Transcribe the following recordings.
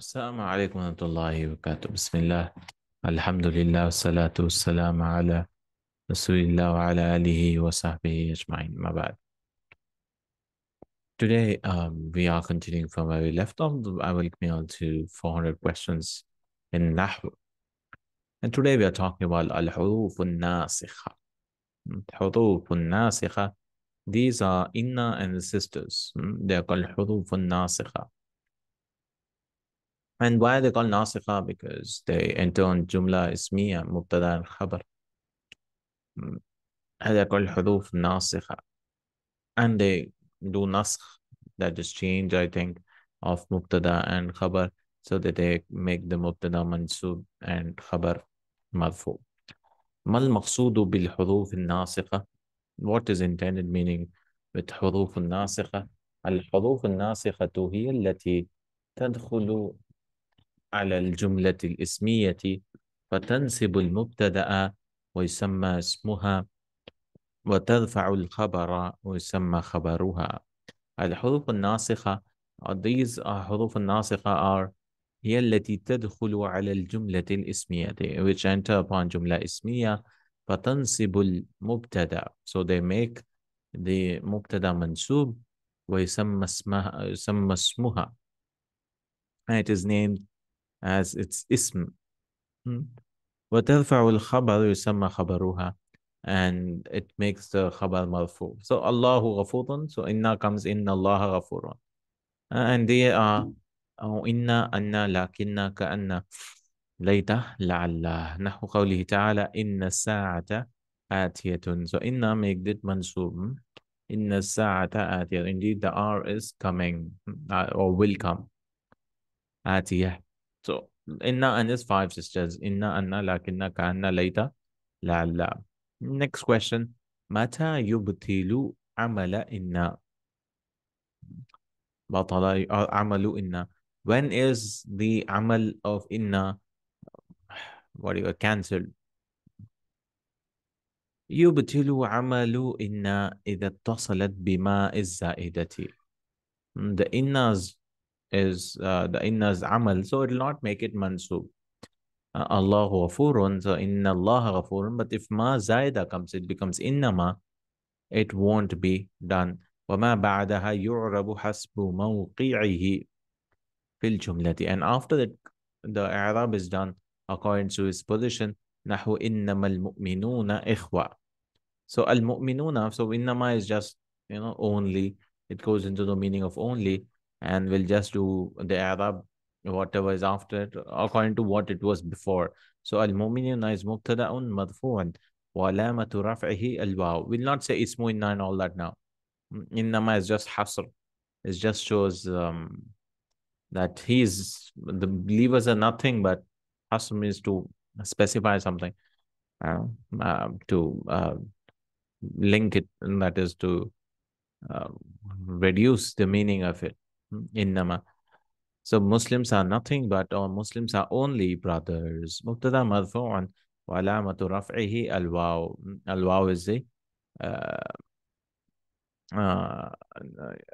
السلام عليكم ورحمة الله وبركاته بسم الله الحمد لله والصلاة والسلام على رسول الله وعلى آله وصحبه أجمعين ما بعد Today um, we are continuing from where we left off. I will come on to 400 questions in Nahu. And today we are talking about al-huruf al-nasikha. Huruf al-nasikha. These are inna and the sisters. They are called huruf al-nasikha. And why they call nasikha? Because they enter on jumla ismiya, mubtada and khabar. هذا called حروف ناسخة and they do nasakh that is change I think of mubtada and khabar so that they make the mubtada mansub and khabar marfu ما bil بالحروف الناسخة what is intended meaning with حروف الناسخة الحروف الناسخة هي التي تدخل على الجملة الاسمية فتنسب المبتدأ ويسمى اسمها وترفع الخبر ويسمى خبرها الحروف الناسخة these حروف الناسخة are هي التي تدخل على الجملة الاسمية which enter upon جملة اسمية فتنسب المبتدأ so they make the مبتدأ منسوب ويسمى اسمها يسمى اسمها it is named as its ism. Hmm. وَتَرْفَعُ الْخَبَرُ يُسَمَّى خَبَرُهَا And it makes the khabar marfu. So Allahu ghafurun. So inna comes inna Allah ghafurun. And they are أو إنا أنا لكنا كأن ليت لعل نحو قوله تعالى إن الساعة آتية so inna make it منصوب إن الساعة آتية indeed the hour is coming uh, or will come آتية so inna and his five sisters. Inna anna lakinna kanna laita la. Next question. Mata yubtilu amala inna. Batala uh, amalu inna. When is the amal of inna what do you cancelled? يبتل عمل إن إذا اتصلت بما الزائدة. The innas is uh, the inna's amal, so it'll not make it mansub. Uh, Allahu ghafurun, so inna Allah ghafurun. But if ma zaida comes, it becomes innama, it won't be done. وَمَا بَعْدَهَا يُعْرَبُ حَسْبُ مَوْقِعِهِ فِي الْجُمْلَةِ And after that, the arab is done according to its position. نَحْوُ إِنَّمَا الْمُؤْمِنُونَ إِخْوَةً So al-mu'minuna, so ma is just, you know, only. It goes into the meaning of only and we'll just do the Arab, whatever is after it, according to what it was before. So al-mu'minun is mubtada'un madfu'un wa alamatu raf'ihi al-waw. We'll not say ismu inna and all that now. Innama is just hasr. It just shows um, that he is, the believers are nothing but hasr means to specify something. Uh, uh, to uh, link it, and that is to uh, reduce the meaning of it innama. So Muslims are nothing but, or Muslims are only brothers. Mubtada madfu'un wa alamatu raf'ihi al-waw. Al-waw is the uh, uh,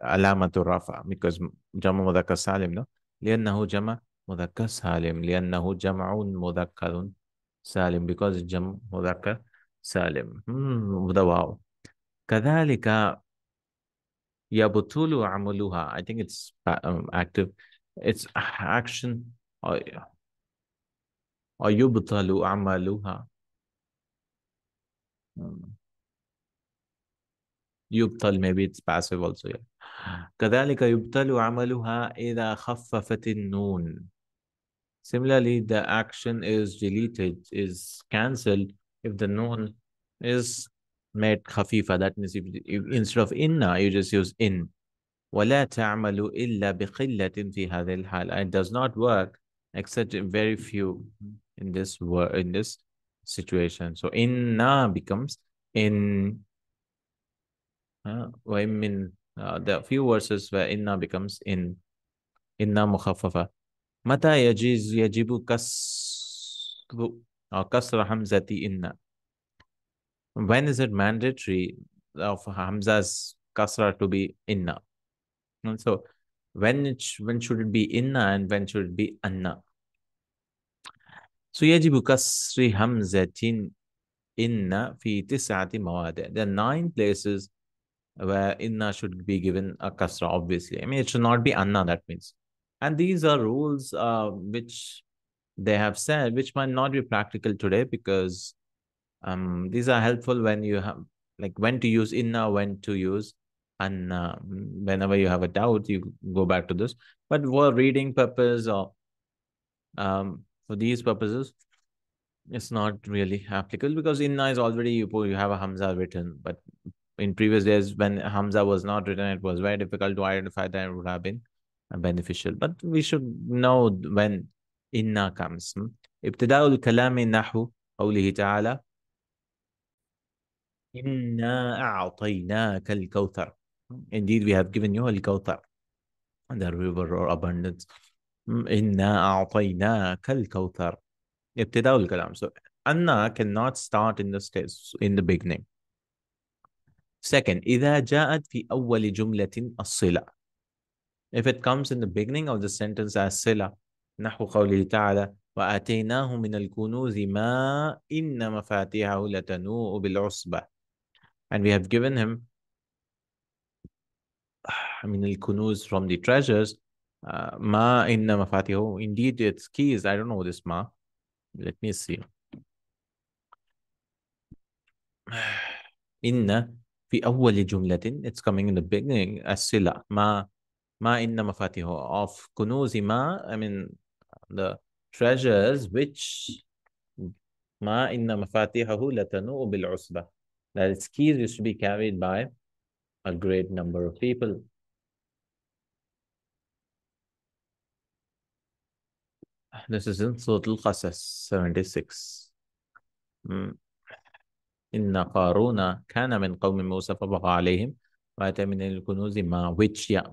alamatu rafa because جمع مذكر salim no? لأنه جمع مذكر سالم لأنه جمع مذكر salim. because جمع مذكر salim. hmm, the wow كذلك Yabutulu amaluha. I think it's um, active. It's action. Or yubtalu amaluha. Yubtal, maybe it's passive also. Yeah. كذلك يبتل عملها إذا خففت Similarly, the action is deleted, is cancelled if the noon is made khafifa. That means if, if, instead of inna, you just use in. وَلَا تَعْمَلُوا إِلَّا بِقِلَّةٍ فِي هَذِهِ الْحَالَةِ It does not work except very few in this word, in this situation. So inna becomes in. Uh, وَإِمِّن uh, the few verses where inna becomes in. Inna mukhaffafa. متى يجيز يجب كسر أو كسر همزة إن when is it mandatory of Hamza's kasra to be inna? And so when it when should it be inna and when should it be anna? So yajibu kasri hamzatin inna fi tis'ati mawadi. There are nine places where inna should be given a kasra, obviously. I mean, it should not be anna, that means. And these are rules uh, which they have said, which might not be practical today because um, these are helpful when you have like when to use inna when to use and uh, whenever you have a doubt you go back to this but for reading purpose or um, for these purposes it's not really applicable because inna is already you, you have a hamza written but in previous days when hamza was not written it was very difficult to identify that it would have been beneficial but we should know when inna comes hmm? ibtida'ul kalami nahu قوله تعالى إنا أعطيناك الكوثر Indeed we have given you الكوثر the river or abundance إنا أعطيناك الكوثر ابتداء الكلام so أنا cannot start in the stage in the beginning second إذا جاءت في أول جملة الصلة if it comes in the beginning of the sentence as صلة نحو قوله تعالى وآتيناه من الكنوز ما إن مفاتيحه لتنوء بالعصبة and we have given him I mean the kunuz from the treasures uh, ma inna mafatiho. indeed its keys I don't know this ma let me see inna fi أول jumlatin. it's coming in the beginning asila Ma, ma inna mafatiho of kunuz ma I mean the treasures which inna إن مفاتيحه لتنوء بالعصبة that its keys used to be carried by a great number of people. This is in Surah Al-Qasas 76. Hmm. In إن kana كان من قوم موسى فبغى عليهم min al-kunuzi ma which yeah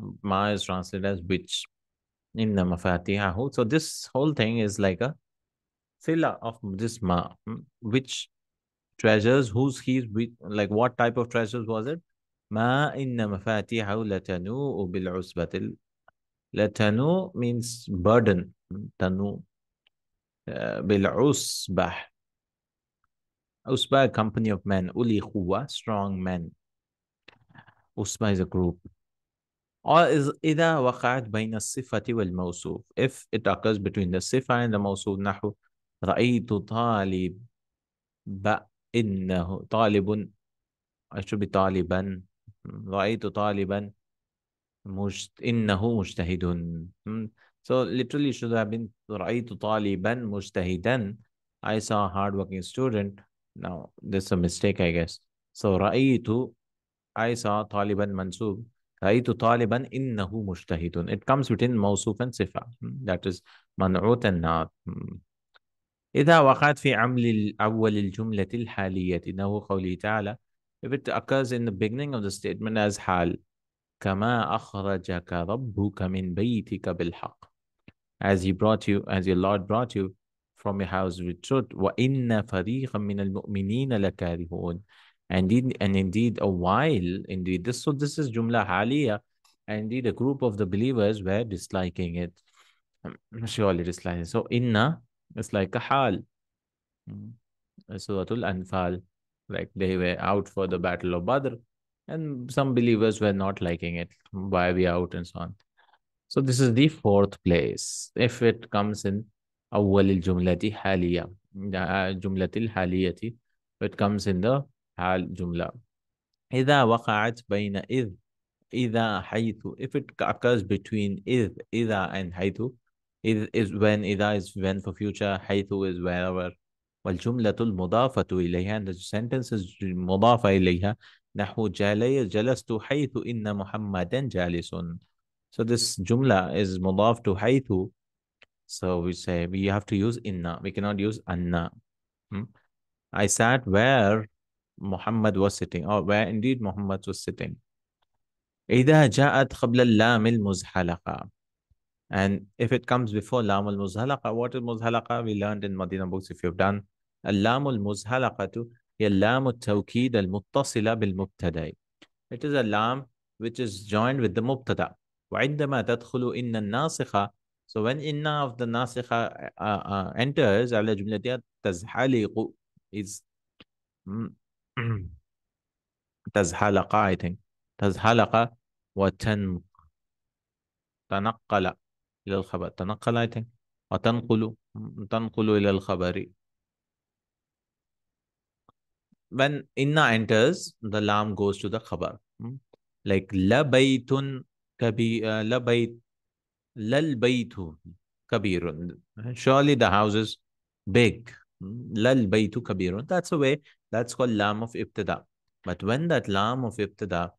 is translated as which إن مفاتيحه so this whole thing is like a sila of this ma hmm, which treasures whose he with like what type of treasures was it ما إن مفاتيحه لتنوء بالعصبة Latanu means burden Tanu, uh, بالعصبة Usba, a company of men. Uli huwa strong men. Usba is a group. Or is إذا وقعت بين wal والموصوف. If it occurs between the sifa and the موصوف نحو رأيت طالب إنه طالب I بطالبا رأيت طالبا مجت... إنه مجتهد So literally should have been رأيت طالبا مجتهدا I saw a hard working student Now this is a mistake I guess So رأيت I saw طالبا منصوب رأيت طالبا إنه مجتهد It comes between موصوف and صفة That is منعوت النار إذا وقعت في عمل الأول الجملة الحالية إنه قوله تعالى If it occurs in the beginning of the statement as حال كما أخرجك ربك من بيتك بالحق As he brought you, as your Lord brought you from your house with truth وإن فريقا من المؤمنين لكارهون and indeed, and indeed a while indeed this so this is جملة حالية and indeed a group of the believers were disliking it surely disliking so إِنَّ It's like a hal. Mm. Suratul Anfal, like they were out for the Battle of Badr, and some believers were not liking it. Why we out and so on. So this is the fourth place. If it comes in awwal jumlati haliya, uh, jumlatil haliyati, it comes in the hal jumla. إذا وقعت بين إذ إذا حيث if it occurs between إذ إذا and haythu. is when إذا is when for future حيث is wherever والجملة المضافة إليها and the sentences المضافة إليها نحو جالي جلست حيث إن محمدا جالس so this جملة is مضاف حيث so we say we have to use inna we cannot use anna hmm? I sat where Muhammad was sitting or where indeed Muhammad was sitting إذا جاءت قبل اللام المزحلقة And if it comes before Lam al Muzhalaqa, what is Muzhalaqa? We learned in Madina books if you've done. اللام al هي al التوكيد المتصلة بالمبتدأ. It is a lam which is joined with the mubtada. وعندما تدخل إن الناسخة So when inna of the nasikha uh, uh, enters, ala jumlatiya tazhaliqu is mm, tazhalaqa, I think. Tazhalaqa wa tanqala. إلى الخبر تنقل I think وتنقل تنقل إلى الخبر when إنا enters the lamb goes to the خبر like labaytun kabir uh, labayt lalbaytu kabirun surely the house is big lalbaytu كبير that's a way that's called lamb of ابتداء but when that lamb of ابتداء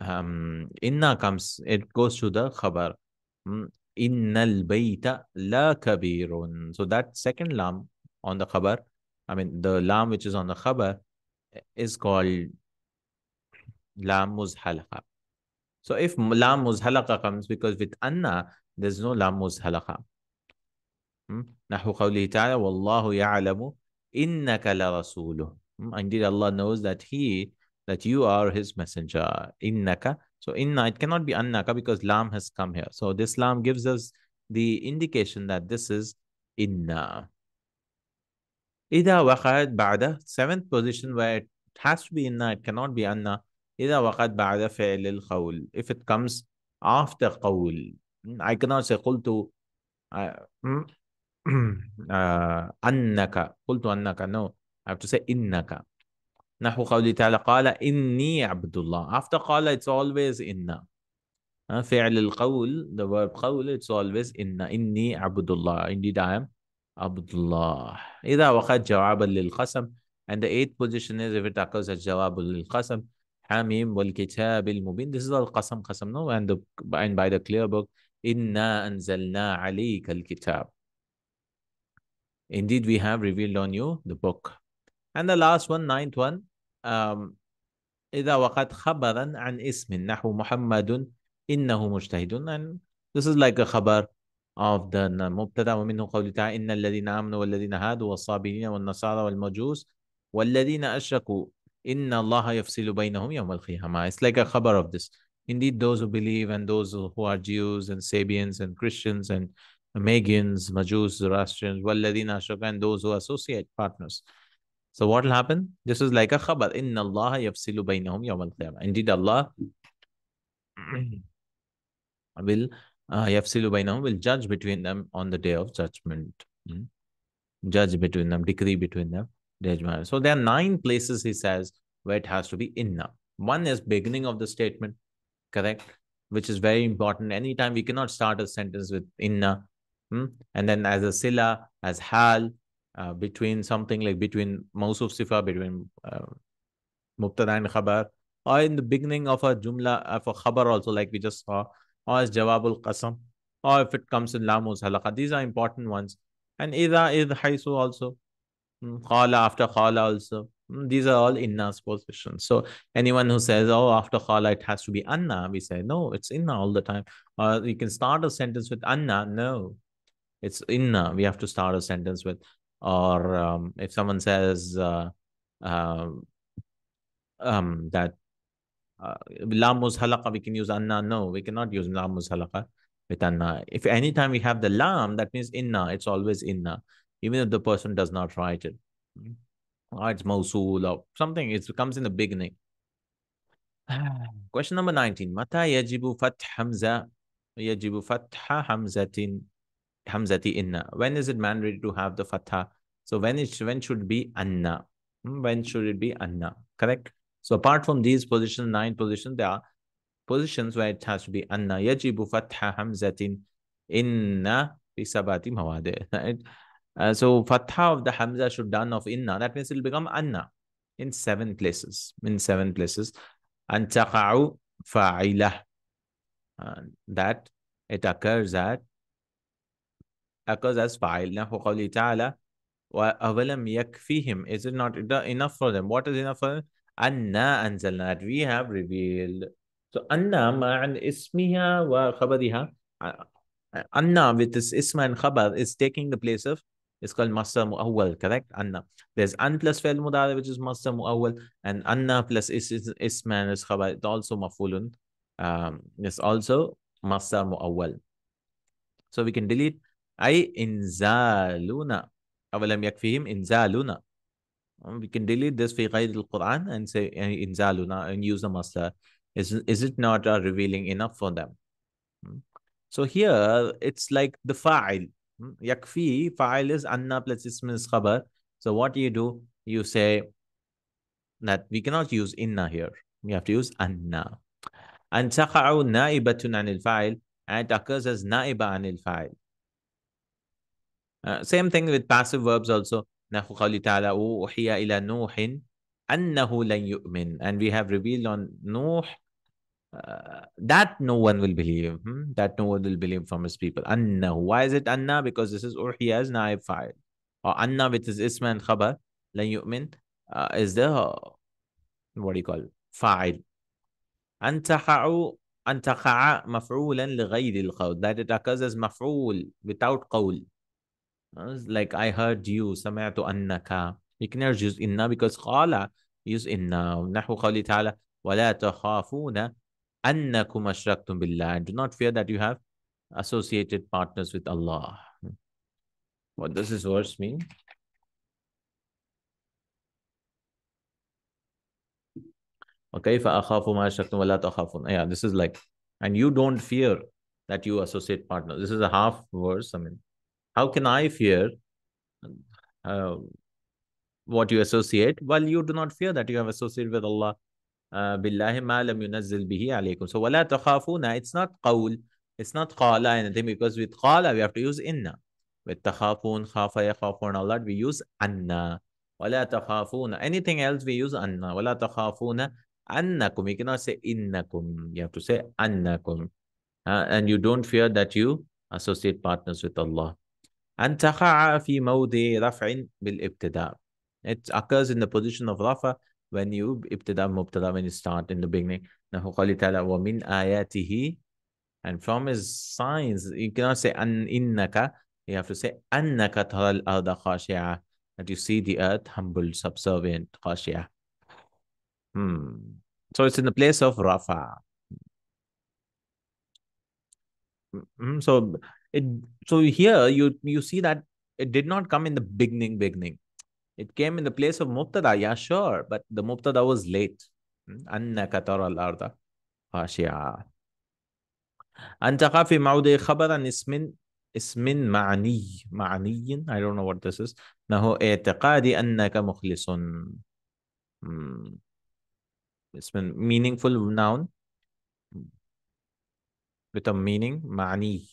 um, إنا comes it goes to the خبر Innal bayta la kabirun. So that second lam on the khabar, I mean the lam which is on the khabar is called lam muzhalaqa. So if lam muzhalaqa comes because with anna there's no lam muzhalaqa. نحو قوله تعالى والله يعلم إنك لرسوله Indeed Allah knows that he that you are his messenger. Innaka so inna, it cannot be annaka because lam has come here. So this lam gives us the indication that this is inna. Ida waqad ba'da, seventh position where it has to be inna, it cannot be anna. Ida waqad ba'da fi'lil qawl. If it comes after qawl, I cannot say qultu uh, mm, uh, annaka, qultu annaka. No, I have to say innaka. نحو قوله تعالى قال إني عبد الله after قال it's always إن فعل القول the verb قول it's always إن إني عبد الله indeed I am عبد الله إذا وقد جواب للقسم and the eighth position is if it occurs as جواب للقسم حميم والكتاب المبين this is the قسم قسم no and, the, and by the clear book إنا أنزلنا عليك الكتاب Indeed, we have revealed on you the book. And the last one, ninth one, um, إذا وقد خبرا عن اسم نحو محمد إنه مجتهد and this is like a خبر of the مبتدا ومنه قوله تعالى إن الذين آمنوا والذين هادوا والصابرين والنصارى والمجوس والذين أشركوا إن الله يفصل بينهم يوم القيامة it's like a خبر of this indeed those who believe and those who are Jews and Sabians and Christians and Magians, Majus, Zoroastrians, Walladina, Ashok, and those who associate partners. So what will happen? This is like a khabar. Inna Allah yafsilu bainahum yawm al-qiyamah. Indeed, Allah will uh, yafsilu bainahum will judge between them on the day of judgment. Hmm? Judge between them, decree between them. So there are nine places he says where it has to be inna. One is beginning of the statement, correct? Which is very important. Anytime we cannot start a sentence with inna. Hmm? And then as a sila, as hal, uh, between something like between Mausuf Sifa, between uh, Mubtada and Khabar, or in the beginning of a Jumla, of a Khabar also, like we just saw, or as Jawabul Qasam, or if it comes in Lamus Halaqa. These are important ones. And Ida is Haisu also, mm, Khala after Khala also. Mm, these are all inna's positions. So anyone who says, oh, after khala it has to be anna, we say, no, it's inna all the time. Or uh, you can start a sentence with anna. No, it's inna. We have to start a sentence with or um, if someone says uh, uh, um, that uh, lam uh, we can use anna no we cannot use lam halaka with anna if anytime we have the lam that means inna it's always inna even if the person does not write it or ah, it's mausul or something it comes in the beginning question number 19 mata yajibu fath hamza yajibu fatha hamzatin hamzati inna when is it mandatory to have the fatha so when it when should be anna? Hmm, when should it be anna? Correct. So apart from these positions, nine positions, there are positions where it has to be anna. Yajibu fatha hamzatin inna bisabati mawade. Right. Uh, so fatha of the hamza should done of inna. That means it will become anna in seven places. In seven places, and taqa'u Uh, that it occurs at occurs as fa'il. Now, وَأَوَلَمْ Is it not enough for them? What is enough for them? أَنَّا أَنزَلْنَا We have revealed. So أَنَّا مَعَنْ wa وَخَبَرِهَا Anna with this isma and khabar is taking the place of it's called masdar muawwal correct anna there's an plus fi'l mudari which is masdar muawwal and anna plus is isma and is khabar it's also mafulun um it's also masdar muawwal so we can delete I inzaluna أولم يكفيهم إنزالنا we can delete this في غير القرآن and say إنزالنا and use the master is, is it not uh, revealing enough for them so here it's like the fa'il yakfi file is anna plus ism is so what you do you say that we cannot use inna here we have to use anna and taqa'u na'ibatun anil file and it occurs as na'iba anil file. Uh, same thing with passive verbs also. And we have revealed on Nuh uh, that no one will believe. Hmm? That no one will believe from his people. Anna. Why is it Anna? Because this is Uhiya as Naib file. Or Anna, which is Isma and Khabar, Lan Yu'min, uh, is the, what do you call, fa'il. Antaqa'u antaqa maf'ulan li ghayri al That it occurs as maf'ul without qawl like I heard you, سمعت أنك. You can never use inna because قال use inna. نحو قوله تعالى ولا تخافون أنكم أشركتم بالله. And do not fear that you have associated partners with Allah. What does this verse mean? وكيف أخاف ما أشركتم ولا تخافون. Yeah, this is like, and you don't fear that you associate partners. This is a half verse. I mean, how can i fear uh, what you associate while you do not fear that you have associated with allah uh, billahi ma bihi so it's not qawl it's not qala anything because with qala we have to use inna with takhafun khafa yakhafun Allah. we use anna wala takhafuna anything else we use anna wala takhafuna annakum you cannot say innakum you have to say annakum uh, and you don't fear that you associate partners with allah أن تقع في موضع رفع بالابتداء it occurs in the position of رفع when you ابتداء مبتدا when you start in the beginning نحو قال تعالى ومن آياته and from his signs you cannot say أن إنك you have to say أنك ترى الأرض خاشعة that you see the earth humble subservient خاشعة hmm. so it's in the place of رفع hmm. so it so here you you see that it did not come in the beginning beginning it came in the place of mubtada yeah sure but the mubtada was late hmm? Anna ترى الأرض خاشعة أنت في موضع خبر ismin ismin معني معني I don't know what this is نهو اعتقادي أنك مخلص اسم meaningful noun hmm. with a meaning معني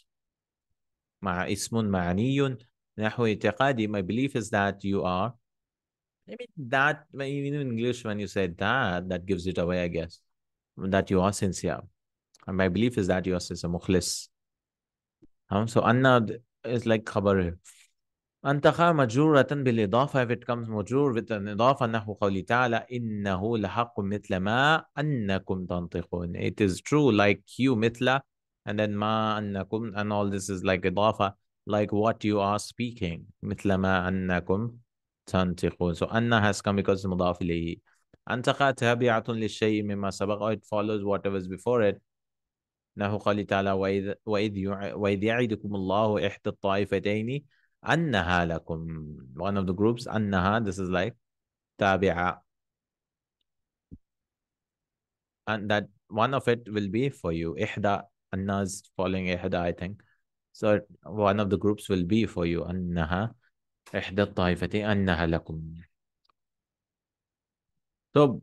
مع اسم معني نحو اعتقادي my belief is that you are I mean that even in English when you say that that gives it away I guess that you are sincere and my belief is that you are sincere مخلص um, so أنا is like خبر أنت أنتخى مجرورة بالإضافة if it comes مجرور with an إضافة نحو قوله تعالى إنه لحق مثل ما أنكم تنطقون it is true like you مثل and then ma annakum and all this is like idafa like what you are speaking مثل ما أنكم تنطقون so anna has come because مضاف إليه أنتقى تابعة للشيء مما سبق or it follows whatever is before it wa قال wa وإذ, وإذ يعدكم الله إحدى الطائفتين أنها لكم one of the groups أنها this is like تابعة and that one of it will be for you إحدى Anna's following Ihda, I think. So one of the groups will be for you. Annaha. إحدى الطائفتين أنها لكم. So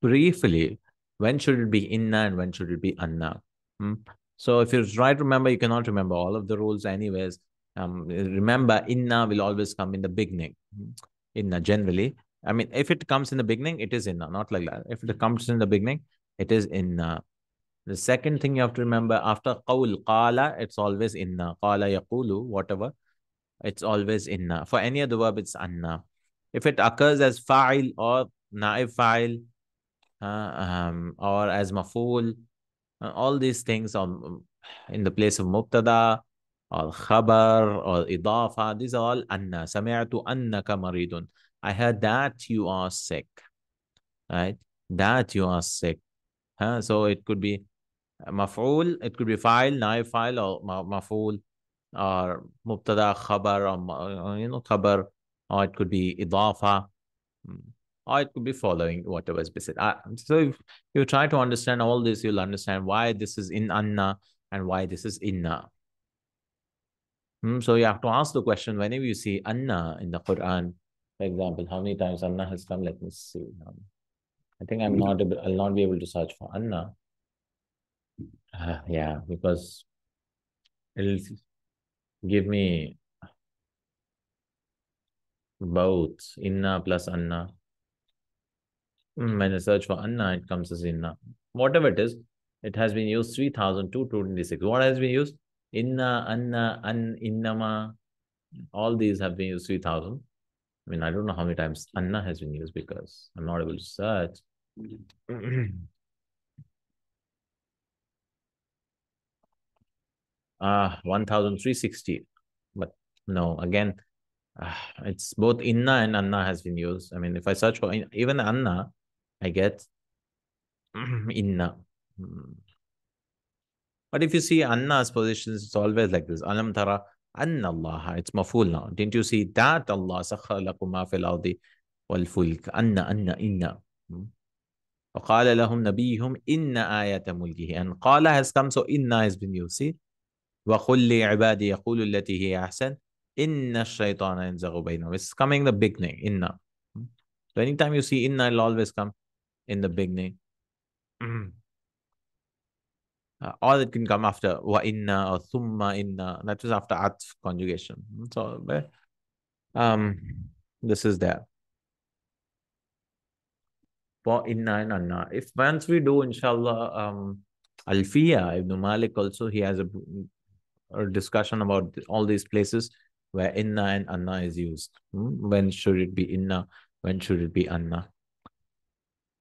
briefly, when should it be inna and when should it be anna? Hmm? So if you try to remember, you cannot remember all of the rules anyways. Um, remember, inna will always come in the beginning. Hmm? Inna generally. I mean, if it comes in the beginning, it is inna, not like that. If it comes in the beginning, it is inna. The second thing you have to remember after qawl, qala, it's always inna. Qala yaqulu, whatever. It's always inna. For any other verb, it's anna. If it occurs as fa'il or na'if fa'il uh, um, or as maful, uh, all these things are um, in the place of mubtada or khabar or idafa. These are all anna. Sami'atu annaka maridun. I heard that you are sick. Right? That you are sick. Huh? So it could be مفعول it could be file naif file or مفعول or مبتدا khabar or you know khabar or it could be إضافة or it could be following whatever is beside. Uh, so if you try to understand all this, you'll understand why this is in anna and why this is inna. Hmm, so you have to ask the question whenever you see anna in the Quran. For example, how many times anna has come? Let me see. I think I'm mm. not able, I'll not be able to search for anna. Uh, yeah, because it'll give me both inna plus anna. Hmm, when I search for anna, it comes as inna. Whatever it is, it has been used 3226. What has been used? Inna, anna, an, innama. All these have been used 3000. I mean, I don't know how many times anna has been used because I'm not able to search. Mm-hmm. uh, ah, 1360. But no, again, uh, it's both Inna and Anna has been used. I mean, if I search for even Anna, I get Inna. Hmm. But if you see Anna's positions, it's always like this. Alam tara anna Allah. It's maful now. Didn't you see that Allah sakhar lakuma fil ardi wal fulk. Anna, anna, inna. وقال لهم نبيهم إن آية ملكه and قال has come so inna has been used see وَقُلْ لِعِبَادِي يَقُولُ الَّتِي هِيَ أَحْسَنُ إِنَّ الشَّيْطَانَ يَنزَغُ بَيْنَهُمْ It's coming the beginning, inna. So anytime you see inna, it'll always come in the beginning. Mm. Uh, All it can come after wa inna or thumma inna. That was after atf conjugation. So, um, this is there. For inna and If once we do, inshallah, um, Alfiya Ibn Malik also, he has a or discussion about all these places where inna and anna is used. Hmm? When should it be inna? When should it be anna?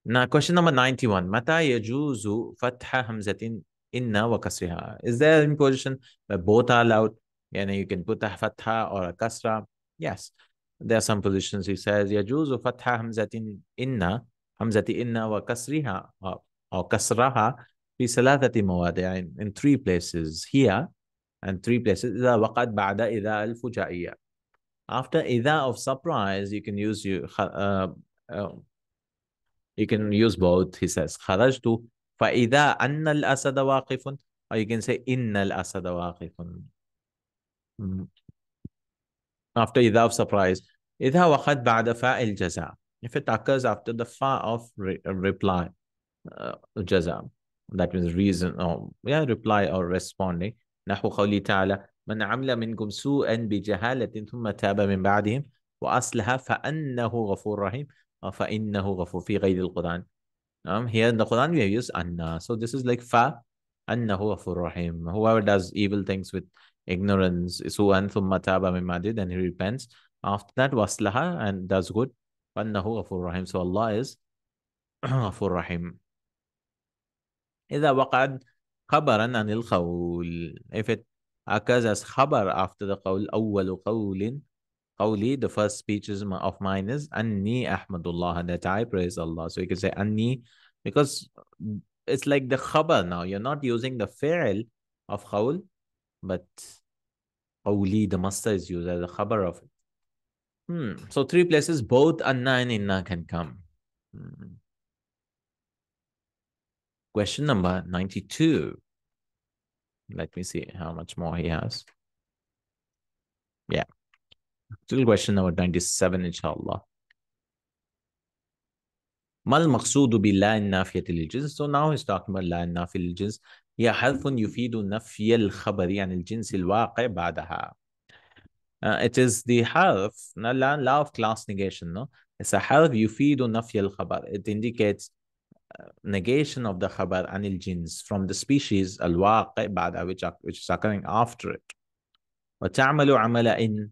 Now, question number 91. Mata yajuzu fatha hamzatin inna wa kasriha. Is there an position where both are allowed? Yani you can put a fatha or a kasra. Yes. There are some positions he says, yajuzu fatha hamzatin inna, hamzati inna wa kasriha or, or kasraha fi salatati mawadi'in in three places. Here, and three places. إذا وقد بعد إذا الفجائية. After إذا of surprise, you can use you, uh, uh, you can use both. He says خرجت فإذا أن الأسد واقف or you can say إن الأسد واقف. After إذا of surprise. إذا وقد بعد فاء الجزاء. If it occurs after the fa of re reply, uh, jaza, that means reason, or yeah, reply or responding. نحو قوله تعالى من عمل منكم سوءا بجهالة ثم تاب من بعدهم وأصلها فأنه غفور رحيم فإنه غفور في غير القرآن um, here in the Quran we have used أن so this is like fa أنه غفور رحيم whoever does evil things with ignorance سوءا ثم تاب من بعده then he repents after that وصلها and does good فأنه غفور رحيم so Allah is غفور رحيم إذا وقعد خبرا عن القول if it occurs as خبر after the قول أول قول قولي the first speech is of mine is أني أحمد الله that I praise Allah so you can say أني because it's like the khabar now you're not using the فعل of قول but قولي the master is used as the khabar of it Hmm. So three places, both Anna and أنا can come. Hmm. Question number 92. Let me see how much more he has. Yeah. Till question number 97, inshallah. Mal maqsoodu bi la nafiyati jins. So now he's talking about la nafi lil jins. هي حذف يفيد نفي الخبر عن الجنس الواقع بعدها. Uh, it is the half. la, la of class negation, no? It's a half. يفيد نفي الخبر. It indicates negation of the khabar anil jins from the species al waqi' which, which is occurring after it. وتعمل عمل إن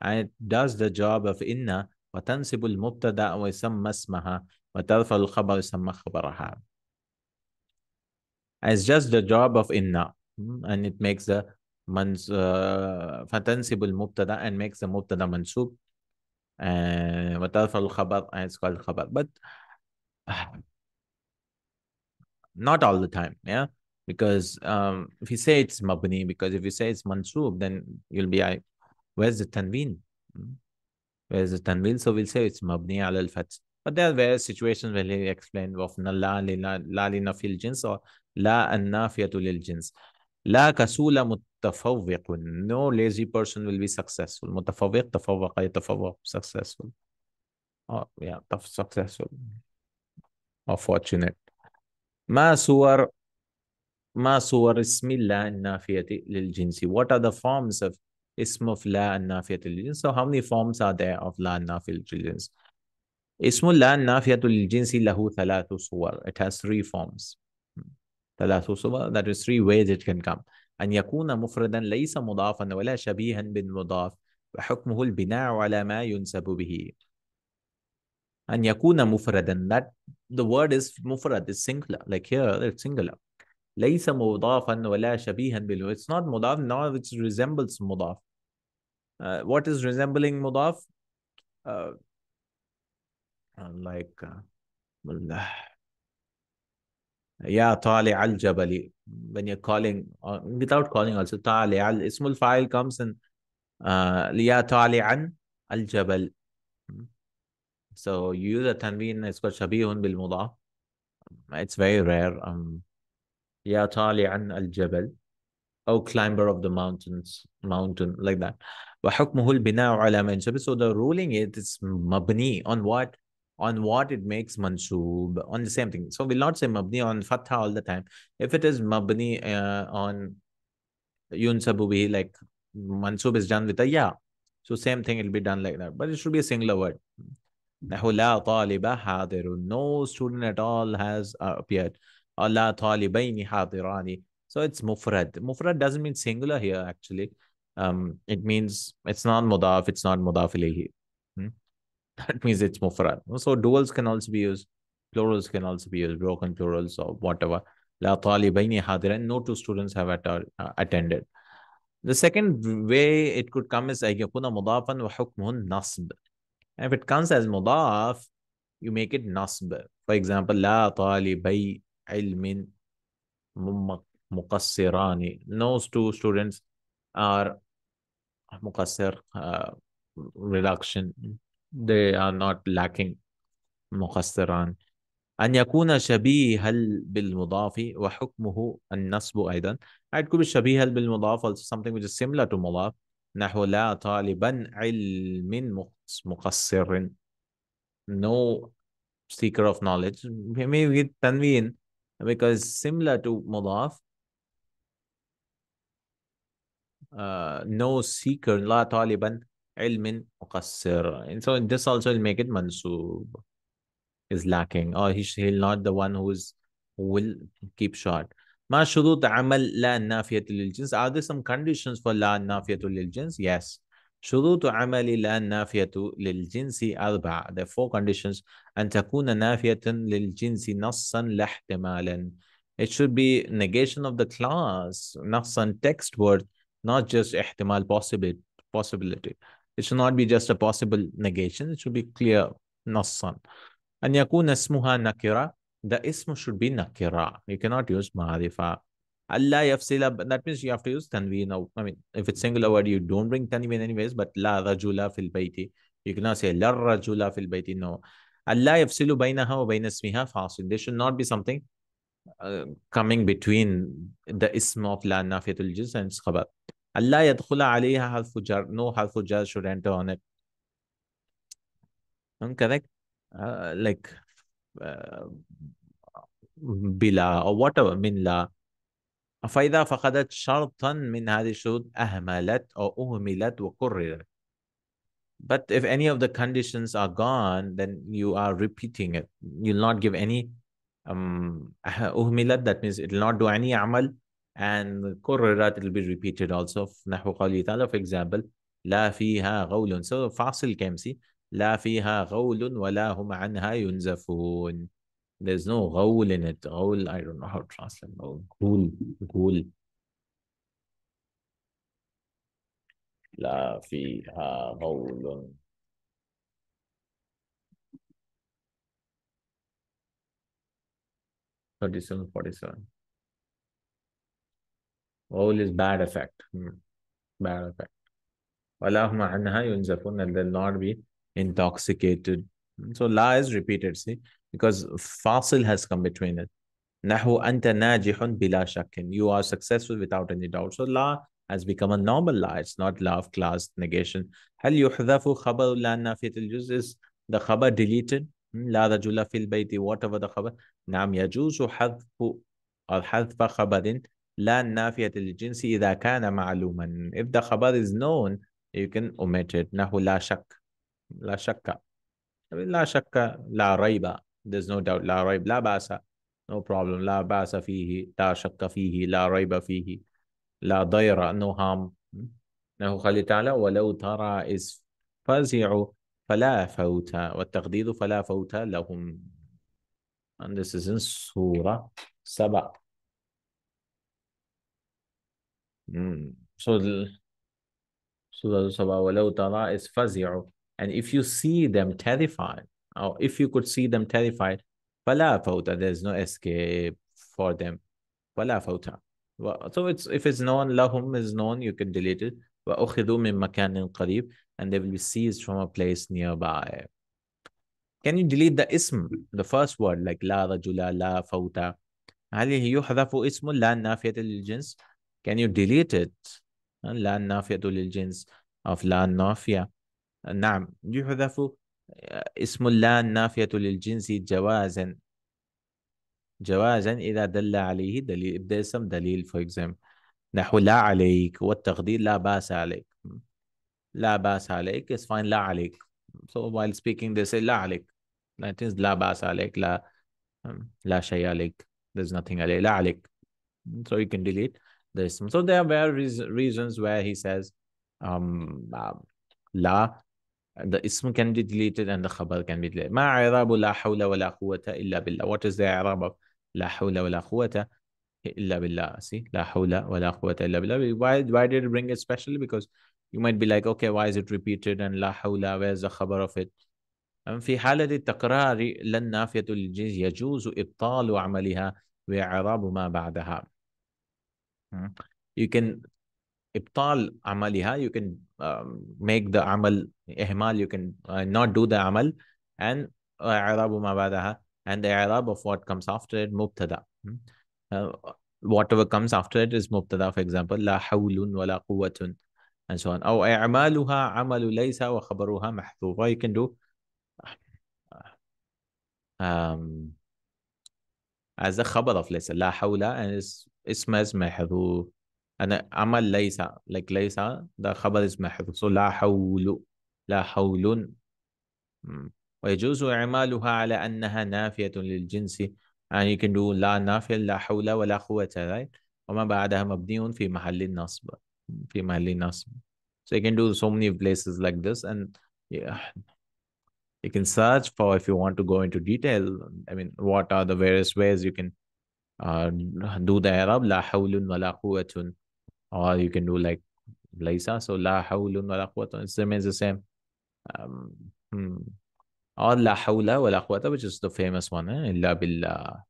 and it does the job of إن وتنسب المبتدى ويسمى اسمها وترفع الخبر يسمى خبرها. It's just the job of إن hmm? and it makes the منز, uh, فتنسب الْمُبْتَدَى and makes the مبتدى منسوب and وترفع الخبر and it's called خبر but not all the time yeah because um, if you say it's mabni because if you say it's mansub then you'll be I, where's the tanween hmm? where's the tanween so we'll say it's mabni al al fath but there are various situations where he explained of la la la nafil jins or la an nafiyatu lil jins la kasula mutafawwiqun no lazy person will be successful mutafawwiq tafawwaqa yatafawwaq successful oh yeah tough successful or fortunate ما صور ما صور اسم لا النافية للجنس what are the forms of اسم of لا النافية للجنس so how many forms are there of لا النافية للجنس اسم لا النافية للجنس له ثلاث صور it has three forms ثلاث صور that is three ways it can come أن يكون مفردا ليس مضافا ولا شبيها بالمضاف وحكمه البناء على ما ينسب به أن يكون مفردا that the word is mufrad, is singular. Like here, it's singular. ليس مضافا ولا شبيها به. It's not mudaf, nor it resembles mudaf. Uh, what is resembling mudaf? Uh, like uh, yeah, tali al jabali. When you're calling uh, without calling, also tali al ismul file comes and uh, ya tali an al jabal. So you use a tanween, it's called shabihun bil mudaf. It's very rare. Um, Ya tali an al jabal. Oh, climber of the mountains, mountain, like that. وحكمه البناء على منسوب. So the ruling it is mabni on what? On what it makes mansub. On the same thing. So we'll not say mabni on fatha all the time. If it is mabni uh, on yunsabu bihi, like mansub is done with a ya. So same thing it will be done like that. But it should be a singular word. No student at all has appeared. La talibaini hadirani. So it's mufrad. Mufrad doesn't mean singular here, actually. Um, it means it's not mudaf, it's not mudaf hmm? That means it's mufrad. So duals can also be used. Plurals can also be used, broken plurals or whatever. La talibaini hadiran. No two students have at, uh, attended. The second way it could come is أن يكون wa وحكمه nasb and if it comes as mudaf, you make it nasb. For example, لا طالبي علم مقصران. Those two students are muqassir, uh, reduction. They are not lacking مقصران. أن يكون شبيها بالمضاف وحكمه النصب أيضا. It could be شبيها بالمضاف also something which is similar to مضاف. نحو لا طالبا علم مقصر no seeker of knowledge maybe with tanween because similar to mudaf uh, no seeker لا طالبا علم مقصر and so this also will make it mansub is lacking or he, he'll not the one who's will keep short ما شروط عمل لا نافية للجنس are there some conditions for لا نافية للجنس yes شروط عمل لا نافية للجنس أربعة there four conditions أن تكون نافية للجنس نصا لا احتمالا it should be negation of the clause نصا text word not just احتمال possibility possibility it should not be just a possible negation it should be clear نصا أن يكون اسمها نكرة the ism should be nakira. You cannot use ma'arifa. Allah yafsila, that means you have to use tanween. Now, I mean, if it's singular word, you don't bring tanween anyways, but la rajula fil bayti. You cannot say la rajula fil bayti. No. Allah yafsilu bainaha wa bain ismiha fasil. There should not be something uh, coming between the ism of la nafiyatul jiz and its khabar. Allah yadkhula alayha harfu jar. No harfu jar should enter on it. I'm correct? Uh, like uh, بلا أو whatever من فإذا فقدت شرطا من هذه الشروط أهملت أو أهملت وكررت But if any of the conditions are gone, then you are repeating it. You'll not give any um uhmilat, that means it will not do any amal, and it will be repeated also. Nahu qawli تعالى for example, لا فيها ghawlun. So fasil came, see, لا فيها غول ولا هم عنها ينزفون there's no غول in it غول I don't know how to translate غول غول لا فيها غول All is bad effect. Hmm. Bad effect. وَلَا هُمَ عَنْهَا يُنْزَفُونَ They'll not be intoxicated. So la is repeated, see, because fasil has come between it. Nahu anta najihun bila shakkin. You are successful without any doubt. So la has become a normal la. It's not la of class negation. Hal yuhdafu khabar la nafiyatul juz is the khabar deleted. Hmm, la rajula fil bayti, whatever the khabar. Nam yajuzu hadfu or hadfa khabarin la nafiyatul jinsi idha kana ma'luman. If the khabar is known, you can omit it. Nahu la shak. لا شك لا شك لا ريب there's no doubt لا ريب لا بأس no problem لا بأس فيه لا شك فيه لا ريب فيه لا ضير no harm إنه خلي تعالى ولو ترى إذ فزعوا فلا فوت والتقديد فلا فوت لهم and this is in سورة سبع mm. so Surah 7 ولو ترى إذ فزعوا And if you see them terrified, or if you could see them terrified, فَلَا فَوْتَ There's no escape for them. فَلَا فَوْتَ So it's if it's known, lahum is known, you can delete it. وَأُخِذُوا مِن مَكَانٍ قَرِيبٍ And they will be seized from a place nearby. Can you delete the ism, the first word, like لَا رَجُلَ لَا fauta? هل يحذف اسم لا النافية Can you delete it? لا النافية للجنس of لا النافية نعم يحذف اسم اللام نافية للجنس جوازا جوازا إذا دل عليه دليل إبدأ اسم دليل for example نحو لا عليك والتقدير لا بأس عليك لا بأس عليك is fine لا عليك so while speaking they say لا عليك that is لا بأس عليك لا لا شيء عليك there's nothing عليك لا عليك so you can delete the ism so there are various reasons where he says um, uh, لا the ism can be deleted and the khabar can be deleted ما إعراب لا حول ولا قوة إلا بالله what is the إعراب of لا حول ولا قوة إلا بالله see لا حول ولا قوة إلا بالله why, why did it bring it specially because you might be like okay why is it repeated and لا حول where's the khabar of it and في حالة التكرار لن نافية للجنس يجوز إبطال عملها وإعراب ما بعدها you can إبطال عملها you can um, make the amal إهمال you can uh, not do the amal, and ما بعدها and the اعراب of what comes after it, مبتدا hmm? Uh, whatever comes after it is مبتدا for example, la حول wa la and so on. Aw اعمالها عمل ليس wa khabaruha you can do um, as the khabar of laysa, la hawla, and is ism as mahdhuf and عمل ليس like ليس ده خبر اسمه so لا حول لا حول ويجوز إعمالها على أنها نافيه للجنس and you can do لا نافية لا حول ولا قوة right وما بعدها مبني في محل النصب في محل النصب so you can do so many places like this and yeah you can search for if you want to go into detail i mean what are the various ways you can uh, do the arab la hawlun wa la quwwatun or oh, you can do like laisa so la hawlun wala quwwata it remains the same um, hmm. or oh, la hawla wala quwwata which is the famous one eh? illa billah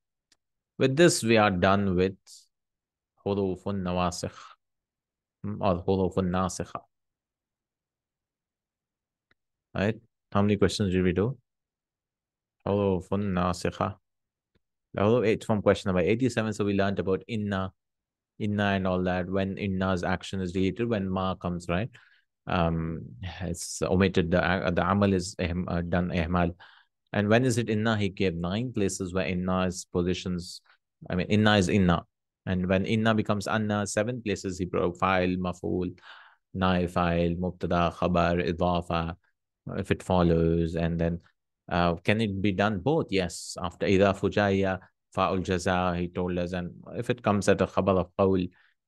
with this we are done with hurufun nawasikh hmm, or hurufun nasikha right how many questions did we do hurufun nasikha the huruf 8 from question number 87 so we learned about inna Inna and all that, when Inna's action is deleted, when Ma comes, right? Um, it's omitted, the, uh, the Amal is uh, done, Ihmal. And when is it Inna? He gave nine places where Inna is positions, I mean, Inna is Inna. And when Inna becomes Anna, seven places he broke file, maful, file, mubtada, khabar, idafa, if it follows. And then uh, can it be done both? Yes. After Ida Fujaya, Faul jaza, he told us, and if it comes at a khabar of faul,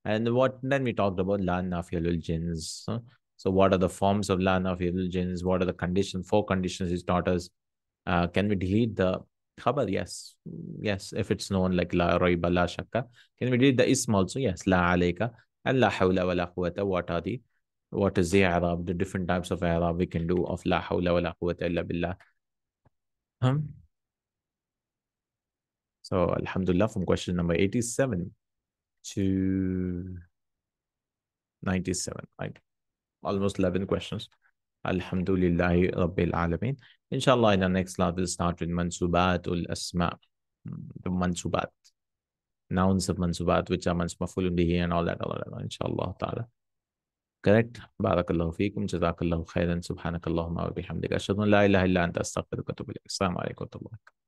And what then we talked about la nafiyalul jins. So what are the forms of la nafiyalul jins? What are the conditions? Four conditions he taught us. Uh, can we delete the khabar? Yes. Yes. If it's known like la raiba, la shakka. Can we delete the ism also? Yes. La alayka and la hawla wa la quwwata. What are the what is the Arab, the different types of Arab we can do of La Hawla wa La Quwwata illa Billah. Hmm? So Alhamdulillah from question number 87 to 97, like almost 11 questions. Alhamdulillah Rabbil Alameen. Inshallah, in the next class, we'll start with mansubat ul Asma, the Mansubat, nouns of Mansubat, which are Mansmafulun bihi and all that, all that, inshallah ta'ala. Correct? Barakallahu feekum, jazakallahu khairan, subhanakallahumma wa bihamdika. Ashadu la ilaha illa anta astaghfiruka wa atubu ilayk. Assalamu alaikum wa rahmatullahi